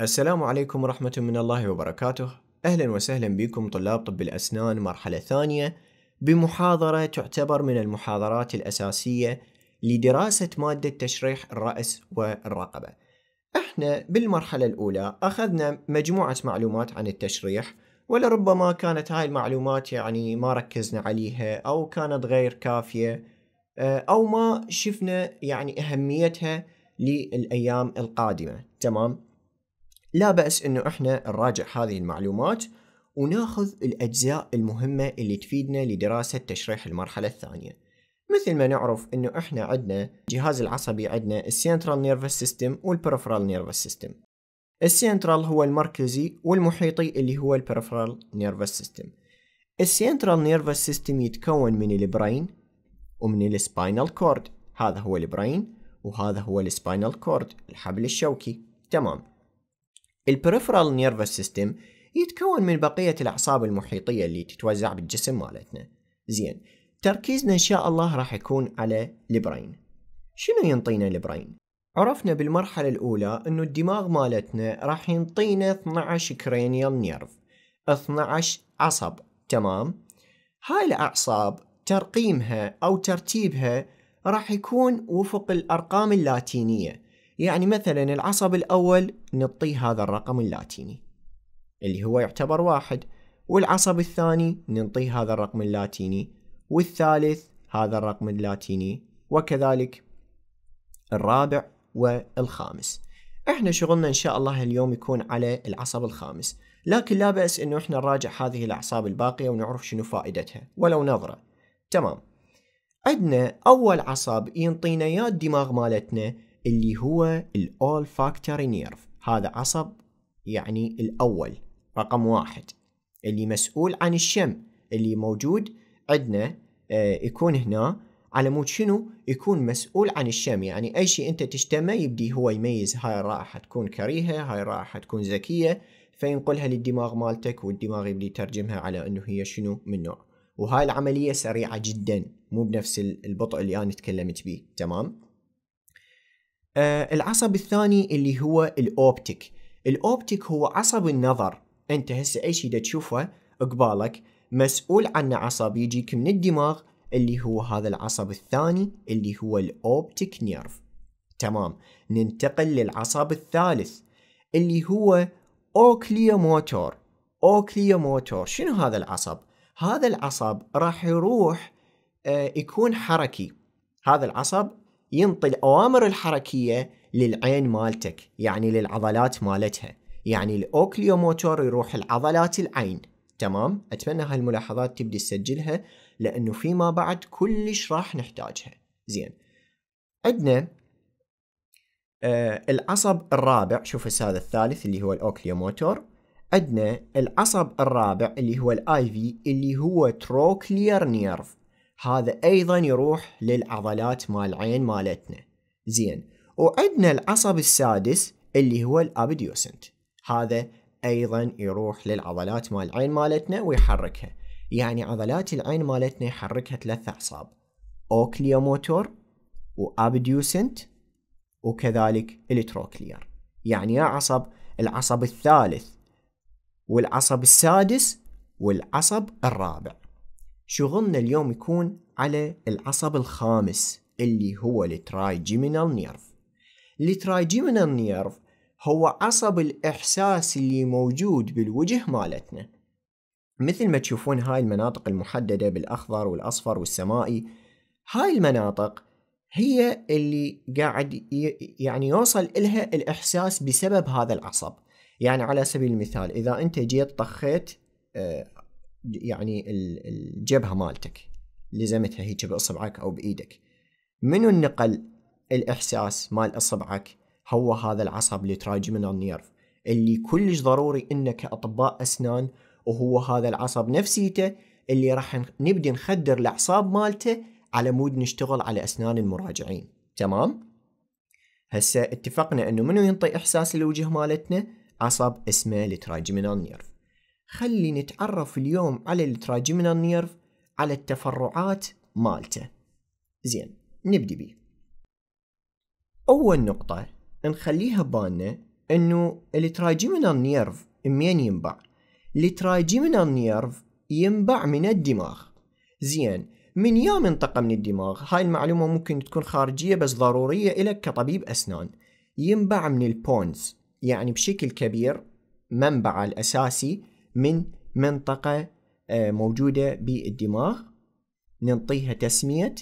السلام عليكم ورحمة من الله وبركاته أهلا وسهلا بكم طلاب طب الأسنان مرحلة ثانية بمحاضرة تعتبر من المحاضرات الأساسية لدراسة مادة تشريح الرأس والرقبة احنا بالمرحلة الأولى أخذنا مجموعة معلومات عن التشريح ولربما كانت هاي المعلومات يعني ما ركزنا عليها أو كانت غير كافية آه، أو ما شفنا يعني أهميتها للأيام القادمة تمام؟ لا بأس انه احنا نراجع هذه المعلومات وناخذ الأجزاء المهمة اللي تفيدنا لدراسة تشريح المرحلة الثانية مثل ما نعرف انه احنا عندنا الجهاز العصبي عندنا السنترال نيرفس سيستم والبرفرال نيرفس سيستم السنترال هو المركزي والمحيطي اللي هو البرفرال نيرفس سيستم السنترال نيرفس سيستم يتكون من البرين ومن السباينال كورد هذا هو البرين وهذا هو السباينال كورد الحبل الشوكي تمام البريفرال نيرفس سيستم يتكون من بقية الأعصاب المحيطية اللي تتوزع بالجسم مالتنا زين تركيزنا إن شاء الله راح يكون على البرين شنو ينطينا البرين؟ عرفنا بالمرحلة الأولى أنه الدماغ مالتنا راح ينطينا 12 كرينيال نيرف 12 عصب تمام؟ هاي الأعصاب ترقيمها أو ترتيبها راح يكون وفق الأرقام اللاتينية يعني مثلا العصب الأول نعطيه هذا الرقم اللاتيني اللي هو يعتبر واحد والعصب الثاني نعطيه هذا الرقم اللاتيني والثالث هذا الرقم اللاتيني وكذلك الرابع والخامس احنا شغلنا ان شاء الله اليوم يكون على العصب الخامس لكن لا بأس انه احنا نراجع هذه الاعصاب الباقية ونعرف شنو فائدتها ولو نظرة تمام عندنا اول عصب ينطينا يا الدماغ مالتنا اللي هو الأول فاكتوري نيرف هذا عصب يعني الأول رقم واحد اللي مسؤول عن الشم اللي موجود عندنا آه، يكون هنا على مود شنو يكون مسؤول عن الشم يعني اي شيء انت تشتمه يبدي هو يميز هاي الرائحه تكون كريهه هاي الرائحه تكون ذكيه فينقلها للدماغ مالتك والدماغ يبدي يترجمها على انه هي شنو من نوع وهاي العمليه سريعه جدا مو بنفس البطء اللي انا تكلمت بيه تمام آه، العصب الثاني اللي هو الاوبتيك الاوبتيك هو عصب النظر انت هسه اي شيء تشوفه قبالك مسؤول عنه عصب يجيك من الدماغ اللي هو هذا العصب الثاني اللي هو الاوبتيك نيرف تمام ننتقل للعصب الثالث اللي هو اوكليوموتور اوكليوموتور شنو هذا العصب هذا العصب راح يروح آه، يكون حركي هذا العصب ينطي الأوامر الحركية للعين مالتك يعني للعضلات مالتها يعني الأوكليوموتور يروح العضلات العين تمام أتمنى هالملاحظات تبدي تسجلها لأنه فيما بعد كلش راح نحتاجها زين عندنا آه العصب الرابع شوف هذا الثالث اللي هو الأوكليوموتور عندنا العصب الرابع اللي هو الاي في اللي هو تروكلير نيرف هذا ايضا يروح للعضلات مال العين مالتنا زين وعندنا العصب السادس اللي هو الابديوسنت هذا ايضا يروح للعضلات مال العين مالتنا ويحركها يعني عضلات العين مالتنا يحركها ثلاث اعصاب اوكليوموتور وابديوسنت وكذلك التروكلير يعني يا عصب العصب الثالث والعصب السادس والعصب الرابع شغلنا اليوم يكون على العصب الخامس اللي هو الترايجيمينال نيرف الترايجيمينال نيرف هو عصب الإحساس اللي موجود بالوجه مالتنا مثل ما تشوفون هاي المناطق المحددة بالأخضر والأصفر والسمائي هاي المناطق هي اللي قاعد يعني يوصل إلها الإحساس بسبب هذا العصب يعني على سبيل المثال إذا أنت جيت طخيت آه، يعني الجبهه مالتك لزمتها هيك باصبعك او بايدك منو النقل الاحساس مال اصبعك هو هذا العصب اللي من النيرف اللي كلش ضروري انك كاطباء اسنان وهو هذا العصب نفسيته اللي راح نبدي نخدر الاعصاب مالته على مود نشتغل على اسنان المراجعين تمام هسه اتفقنا انه منو ينطي احساس للوجه مالتنا عصب اسمه التراجمينال نيرف خلي نتعرف اليوم على التراجمينال نيرف على التفرعات مالته زين نبدي بيه اول نقطة نخليها بالنا انه التراجمينال نيرف منين ينبع التراجمينال نيرف ينبع من الدماغ زين من يا منطقة من الدماغ هاي المعلومة ممكن تكون خارجية بس ضرورية إلك كطبيب أسنان ينبع من البونز يعني بشكل كبير منبع الأساسي من منطقة آه، موجودة بالدماغ ننطيها تسمية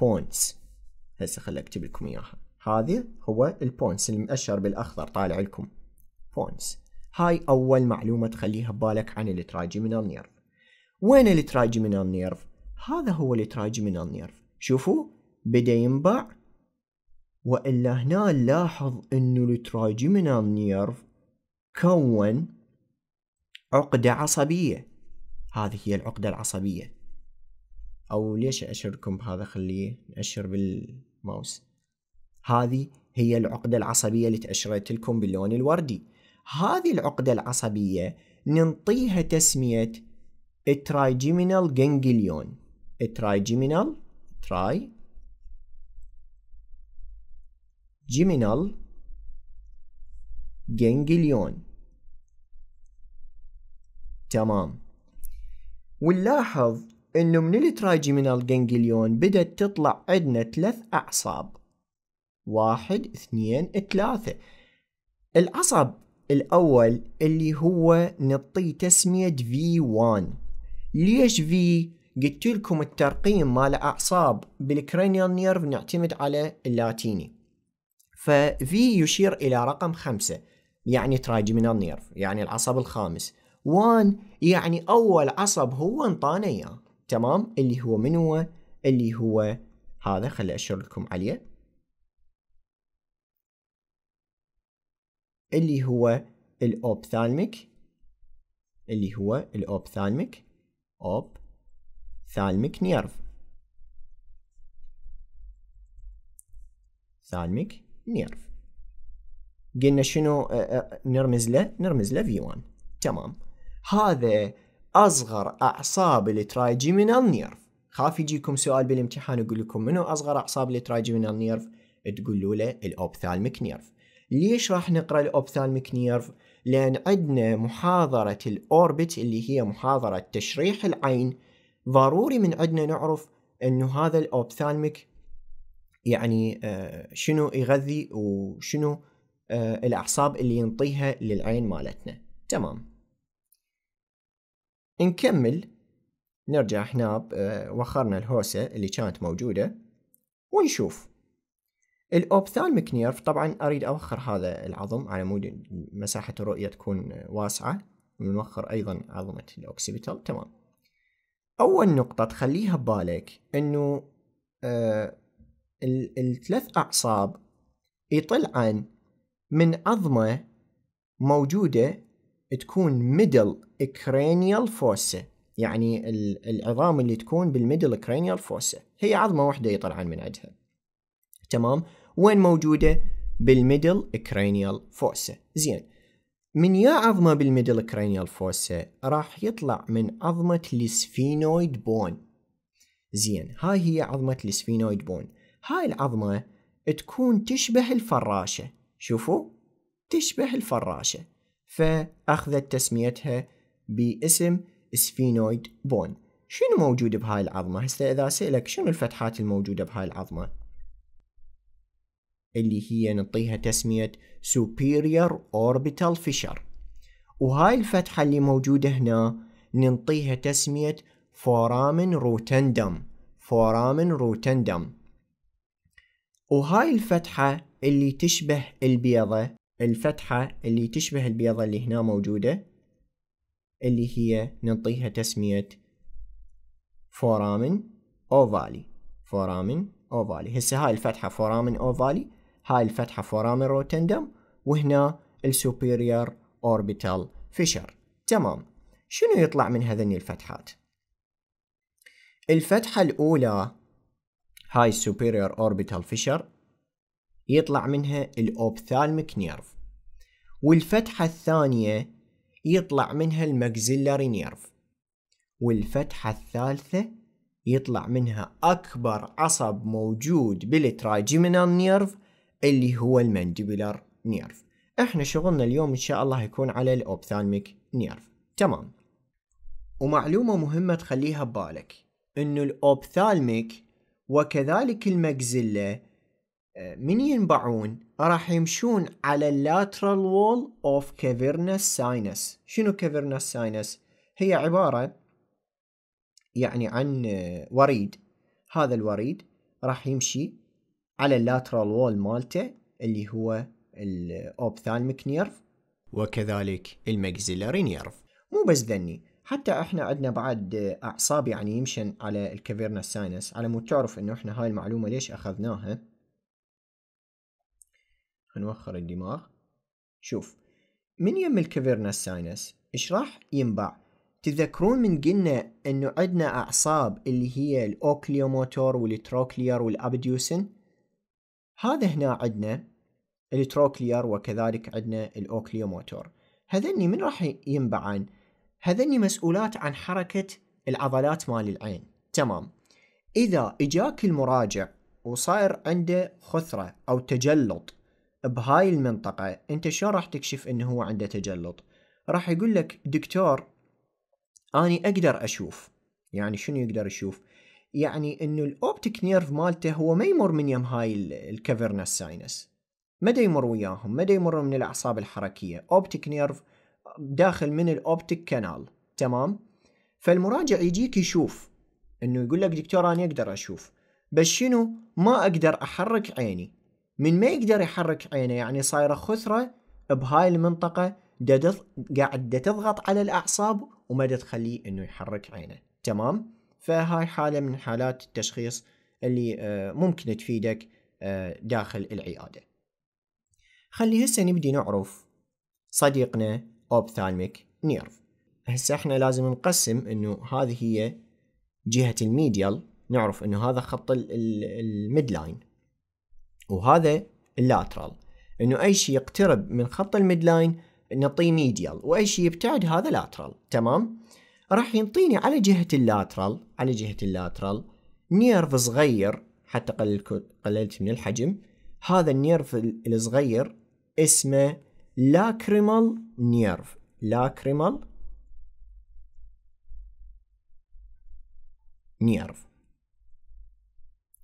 بونز هسه خل اكتب لكم اياها هذا هو البونز المؤشر بالاخضر طالع لكم بونز هاي اول معلومة تخليها ببالك عن التراجيمينال نيرف وين التراجيمينال نيرف هذا هو التراجيمينال نيرف شوفوا بدا ينبع والا هنا نلاحظ انه التراجيمينال نيرف كون عقدة عصبية هذه هي العقدة العصبية أو ليش أشركم بهذا خليه أشر بالماوس هذه هي العقدة العصبية اللي تأشرت لكم باللون الوردي هذه العقدة العصبية ننطيها تسمية الترايجيمينال جنجليون الترايجيمينال تراي جيمينال جنجليون تمام ونلاحظ انه من الترايجيمينال جنجليون بدأت تطلع عندنا ثلاث اعصاب واحد اثنين ثلاثة العصب الأول اللي هو نطي تسمية V1 ليش V؟ قلت لكم الترقيم مال أعصاب بالكرينيال نيرف نعتمد على اللاتيني ف V يشير إلى رقم خمسة يعني تراجمينال نيرف يعني العصب الخامس وان يعني اول عصب هو انطانا اياه تمام اللي هو من هو اللي هو هذا خلي اشر لكم عليه اللي هو الاوبثالميك اللي هو الاوبثالميك اوب ثالميك نيرف ثالميك نيرف قلنا شنو نرمز له نرمز له في 1 تمام هذا اصغر اعصاب الترايجيمينال نيرف خاف يجيكم سؤال بالامتحان يقول لكم منو اصغر اعصاب الترايجيمينال نيرف تقولوا له الاوبثالميك نيرف ليش راح نقرا الاوبثالميك نيرف لان عندنا محاضره الاوربت اللي هي محاضره تشريح العين ضروري من عندنا نعرف انه هذا الاوبثالميك يعني آه، شنو يغذي وشنو آه، الاعصاب اللي ينطيها للعين مالتنا تمام نكمل نرجع احنا آه، وخرنا الهوسة اللي كانت موجودة ونشوف الأوبثالميك نيرف طبعا أريد أوخر هذا العظم على مود مساحة الرؤية تكون آه، واسعة ونوخر أيضا عظمة الأوكسيبيتال تمام أول نقطة تخليها ببالك أنه آه الثلاث أعصاب يطلعن من عظمة موجودة تكون ميدل كرينيال فوسا يعني العظام اللي تكون بالميدل كرينيال فوسا هي عظمة واحدة يطلع من عندها تمام وين موجودة بالميدل كرينيال فوسا زين من يا عظمة بالميدل كرينيال فوسا راح يطلع من عظمة السفينويد بون زين هاي هي عظمة السفينويد بون هاي العظمة تكون تشبه الفراشة شوفوا تشبه الفراشة فأخذت تسميتها باسم سفينويد بون شنو موجود بهاي العظمة؟ هسه إذا سألك شنو الفتحات الموجودة بهاي العظمة؟ اللي هي نعطيها تسمية superior orbital fissure وهاي الفتحة اللي موجودة هنا ننطيها تسمية فورامن روتندم فورامن روتندم وهاي الفتحة اللي تشبه البيضة الفتحة اللي تشبه البيضة اللي هنا موجودة اللي هي نعطيها تسمية فورامن أوفالي فورامن أوفالي هسه هاي الفتحة فورامن أوفالي هاي الفتحة فورامن روتندم وهنا السوبيريور أوربيتال فيشر تمام شنو يطلع من هذني الفتحات الفتحة الأولى هاي السوبيريور أوربيتال فيشر يطلع منها الأوبثالميك نيرف والفتحة الثانية يطلع منها المكزيلاري نيرف والفتحة الثالثة يطلع منها أكبر عصب موجود بالتراجيمينال نيرف اللي هو المانديبولار نيرف احنا شغلنا اليوم ان شاء الله يكون على الاوبثالميك نيرف تمام ومعلومة مهمة تخليها ببالك انه الاوبثالميك وكذلك المكزيلا من ينبعون راح يمشون على اللاترال وول اوف كافيرنس ساينس شنو كافيرنس ساينس هي عبارة يعني عن آه، وريد هذا الوريد راح يمشي على اللاترال وول مالته اللي هو الاوبثالميك نيرف وكذلك المجزيلاري نيرف مو بس ذني حتى احنا عندنا بعد اعصاب يعني يمشن على الكافيرنس ساينس على مود تعرف انه احنا هاي المعلومه ليش اخذناها نوخر الدماغ شوف من يم الكافيرنا ساينس ايش راح ينبع تذكرون من قلنا انه عندنا اعصاب اللي هي الاوكليوموتور والتروكلير والابديوسن هذا هنا عندنا التروكلير وكذلك عندنا الاوكليوموتور هذني من راح عن هذني مسؤولات عن حركة العضلات مال العين تمام إذا إجاك المراجع وصاير عنده خثرة أو تجلط بهاي المنطقة انت شلون راح تكشف انه هو عنده تجلط راح يقول لك دكتور اني اقدر اشوف يعني شنو يقدر يشوف يعني انه الاوبتيك نيرف مالته هو ما يمر من يم هاي الكافرنس ساينس مدى يمر وياهم مدى يمر من الاعصاب الحركيه اوبتيك نيرف داخل من الاوبتيك كانال تمام فالمراجع يجيك يشوف انه يقول لك دكتور انا اقدر اشوف بس شنو ما اقدر احرك عيني من ما يقدر يحرك عينه يعني صايره خثره بهاي المنطقه ددث قاعده تضغط على الاعصاب وما تخليه انه يحرك عينه تمام فهاي حاله من حالات التشخيص اللي آه، ممكن تفيدك آه، داخل العياده خلي هسه نبدي نعرف صديقنا اوبثالميك نيرف هسه احنا لازم نقسم انه هذه هي جهه الميديال نعرف انه هذا خط الميدلاين وهذا اللاترال انه اي شيء يقترب من خط الميد لاين نعطيه ميديال واي شيء يبتعد هذا لاترال تمام راح ينطيني على جهة اللاترال على جهة اللاترال نيرف صغير حتى قللت من الحجم هذا النيرف الصغير اسمه لاكريمال نيرف لاكريمال نيرف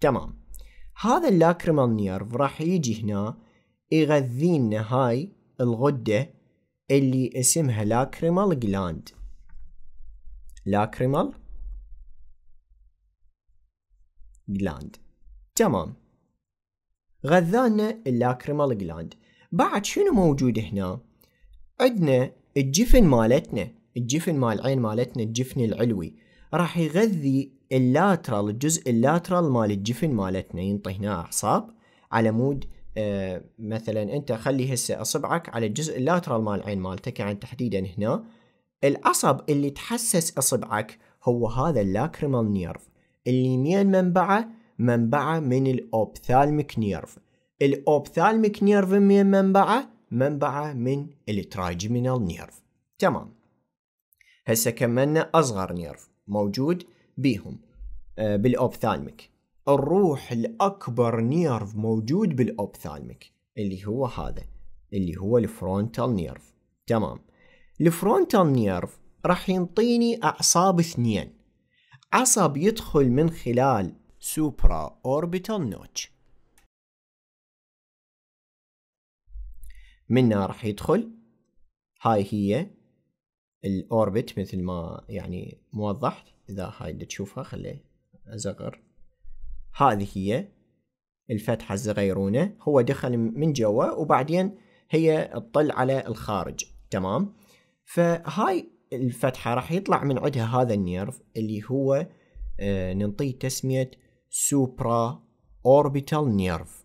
تمام هذا اللاكريمال نيرف راح يجي هنا يغذي لنا هاي الغدة اللي اسمها لاكريمال جلاند لاكريمال جلاند تمام غذانا اللاكريمال جلاند بعد شنو موجود هنا عندنا الجفن مالتنا الجفن مال العين مالتنا الجفن العلوي راح يغذي اللاترال الجزء اللاترال مال الجفن مالتنا هنا اعصاب على مود آه مثلا انت خلي هسه اصبعك على الجزء اللاترال مال العين مالتك يعني تحديدا هنا العصب اللي تحسس اصبعك هو هذا اللاكريمال نيرف اللي مين منبعه منبعه من الاوبثالميك نيرف الاوبثالميك نيرف مين منبعه منبعه من الترايجمينال نيرف تمام هسه كملنا اصغر نيرف موجود بيهم آه، بالاوبثالميك الروح الاكبر نيرف موجود بالاوبثالميك اللي هو هذا اللي هو الفرونتال نيرف تمام الفرونتال نيرف راح ينطيني اعصاب اثنين عصب يدخل من خلال سوبرا اوربيتال نوتش منها راح يدخل هاي هي الاوربت مثل ما يعني موضحت اذا هاي اللي تشوفها خليه ازغر هذه هي الفتحة الصغيرونة هو دخل من جوا وبعدين هي تطل على الخارج تمام فهاي الفتحة راح يطلع من عندها هذا النيرف اللي هو آه ننطيه تسمية سوبرا اوربيتال نيرف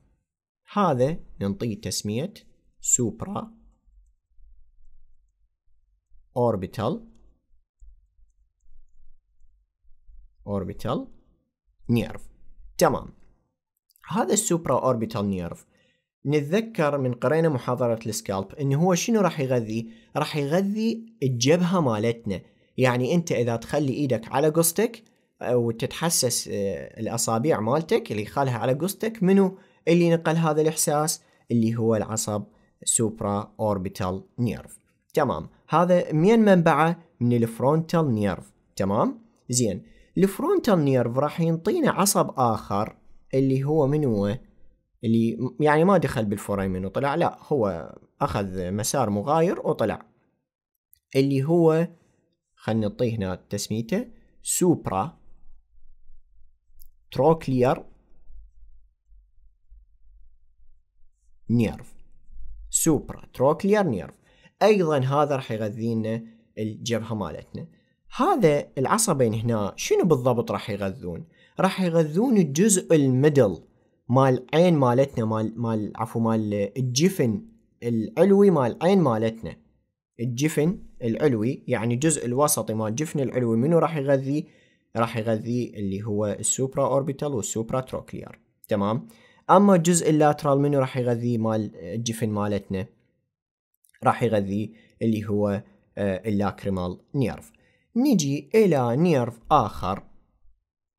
هذا ننطيه تسمية سوبرا اوربيتال اوربيتال نيرف تمام هذا السوبرا اوربيتال نيرف نتذكر من قرينا محاضرة السكالب انه هو شنو راح يغذي راح يغذي الجبهة مالتنا يعني انت اذا تخلي ايدك على قصتك آه، وتتحسس آه، الاصابع مالتك اللي خالها على قصتك منو اللي نقل هذا الاحساس اللي هو العصب سوبرا اوربيتال نيرف تمام هذا من منبعه من الفرونتال نيرف تمام زين الفرونتال نيرف راح ينطينا عصب اخر اللي هو من هو اللي يعني ما دخل بالفورامين وطلع لا هو اخذ مسار مغاير وطلع اللي هو خلينا نعطيه هنا تسميته سوبرا تروكلير نيرف سوبرا تروكلير نيرف ايضا هذا راح يغذينا الجبهه مالتنا هذا العصبين هنا شنو بالضبط راح يغذون راح يغذون الجزء الميدل مال العين مالتنا مال مال عفوا مال الجفن العلوي مال العين مالتنا الجفن العلوي يعني الجزء الوسطي مال الجفن العلوي منو راح يغذي؟ راح يغذي اللي هو السوبرا اوربيتال والسوبرا تروكليار تمام اما الجزء اللاترال منو راح يغذي مال الجفن مالتنا راح يغذي اللي هو آه، اللاكريمال نيرف نجي إلى نيرف آخر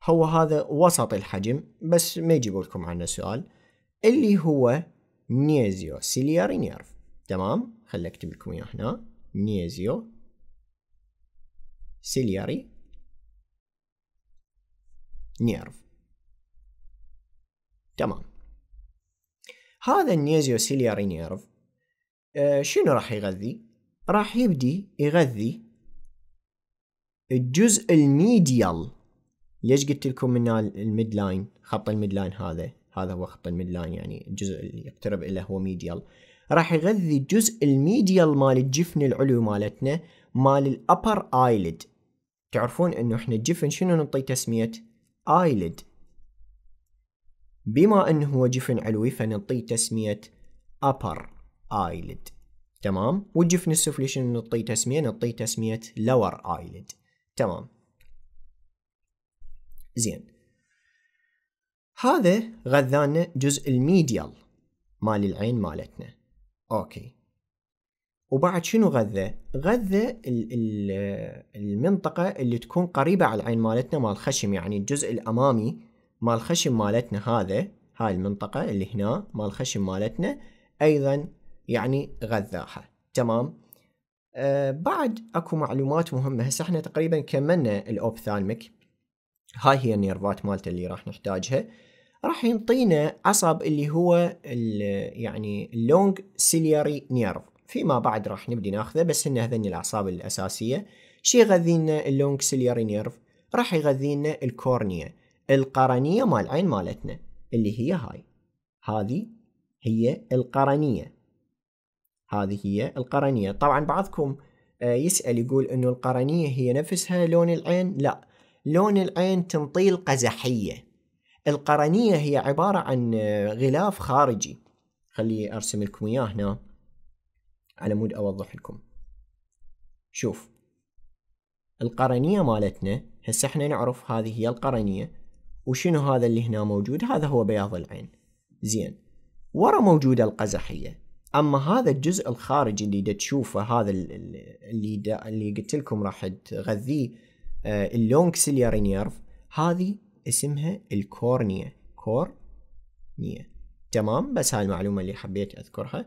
هو هذا وسط الحجم بس ما يجيب لكم عنه سؤال اللي هو نيزيو سيلياري نيرف تمام خلي اكتب لكم اياه هنا نيزيو سيلياري نيرف تمام هذا النيزيو سيلياري نيرف آه شنو راح يغذي راح يبدي يغذي الجزء الميديال ليش قلت لكم ان الميد لاين خط الميد لاين هذا هذا هو خط الميد لاين يعني الجزء اللي يقترب له هو ميديال راح يغذي الجزء الميديال مال الجفن العلوي مالتنا مال الابر ايلد تعرفون انه احنا الجفن شنو نعطي تسميه ايلد بما انه هو جفن علوي فنعطي تسميه upper eyelid تمام والجفن السفلي شنو نعطي تسميه نعطي تسميه lower eyelid تمام زين هذا غذانا جزء الميديال مال العين مالتنا اوكي وبعد شنو غذى؟ غذى المنطقة اللي تكون قريبة على العين مالتنا مال الخشم يعني الجزء الأمامي مال الخشم مالتنا هذا هاي المنطقة اللي هنا مال الخشم مالتنا أيضا يعني غذاها تمام؟ آه، بعد اكو معلومات مهمه هسه احنا تقريبا كملنا الاوبثالمك هاي هي النيرفات مالته اللي راح نحتاجها راح ينطينا عصب اللي هو الـ يعني اللونج سيلياري نيرف فيما بعد راح نبدي ناخذه بس هن هذني الاعصاب الاساسيه شي يغذينا اللونج سيلياري نيرف راح يغذينا الكورنيا القرنيه مال العين مالتنا اللي هي هاي هذه هي القرنيه هذه هي القرنية طبعا بعضكم آه، يسأل يقول أنه القرنية هي نفسها لون العين لا لون العين تنطيل قزحية القرنية هي عبارة عن آه، غلاف خارجي خلي أرسم لكم إياه هنا على مود أوضح لكم شوف القرنية مالتنا هسه احنا نعرف هذه هي القرنية وشنو هذا اللي هنا موجود هذا هو بياض العين زين ورا موجودة القزحية اما هذا الجزء الخارجي اللي تشوفه هذا اللي دا اللي قلت لكم راح تغذيه آه، اللونج سيلياري نيرف هذه اسمها الكورنيا كورنيا تمام بس هاي المعلومه اللي حبيت اذكرها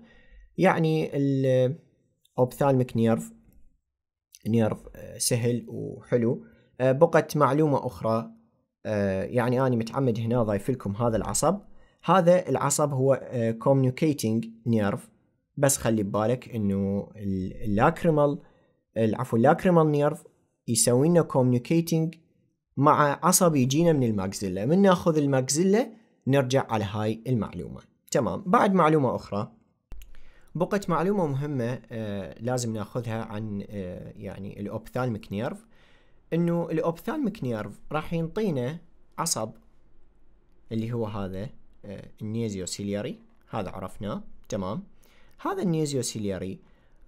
يعني الاوبثالميك نيرف نيرف سهل وحلو آه، بقت معلومه اخرى آه، يعني انا متعمد هنا ضايف لكم هذا العصب هذا العصب هو كوميونيكيتنج نيرف بس خلي ببالك انه اللاكريمال العفو اللاكريمال نيرف يسوي لنا كوميونيكيتنج مع عصب يجينا من الماكزيلا من ناخذ الماكزيلا نرجع على هاي المعلومة تمام بعد معلومة أخرى بقت معلومة مهمة آه لازم ناخذها عن آه يعني الأوبثالميك نيرف انه الأوبثالميك نيرف راح ينطينا عصب اللي هو هذا آه النيزيو سيلياري هذا عرفناه تمام هذا سيلياري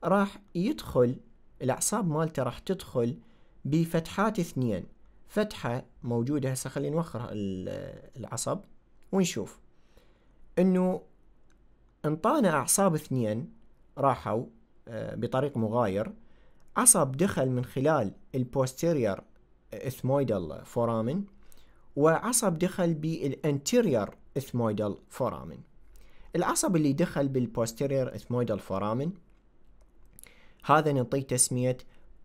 راح يدخل الاعصاب مالته راح تدخل بفتحات اثنين فتحة موجودة هسه خلينا نوخر العصب ونشوف انه انطانا اعصاب اثنين راحوا آه، بطريق مغاير عصب دخل من خلال البوستيرير اثمويدال فورامن وعصب دخل بالانتيرير اثمويدال فورامن العصب اللي دخل بالبوستيرير اثمويدال فورامن هذا نعطيه تسمية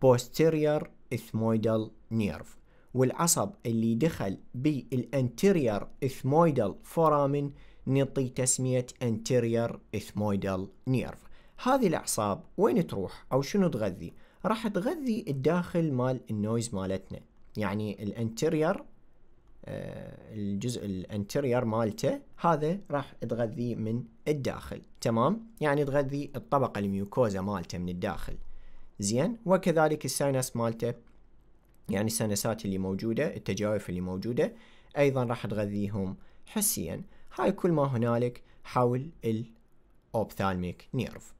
posterior ethmoidal nerve والعصب اللي دخل بالانتيرير اثمويدال فورامن نعطيه تسمية anterior ethmoidal nerve هذه الأعصاب وين تروح أو شنو تغذي؟ راح تغذي الداخل مال النويز مالتنا يعني الانتيرير آه، الجزء الانترير مالته هذا راح تغذيه من الداخل تمام يعني تغذي الطبقه الميوكوزا مالته من الداخل زين وكذلك الساينس مالته يعني السنسات اللي موجوده التجاوف اللي موجوده ايضا راح تغذيهم حسيا هاي كل ما هنالك حول الاوبثالميك نيرف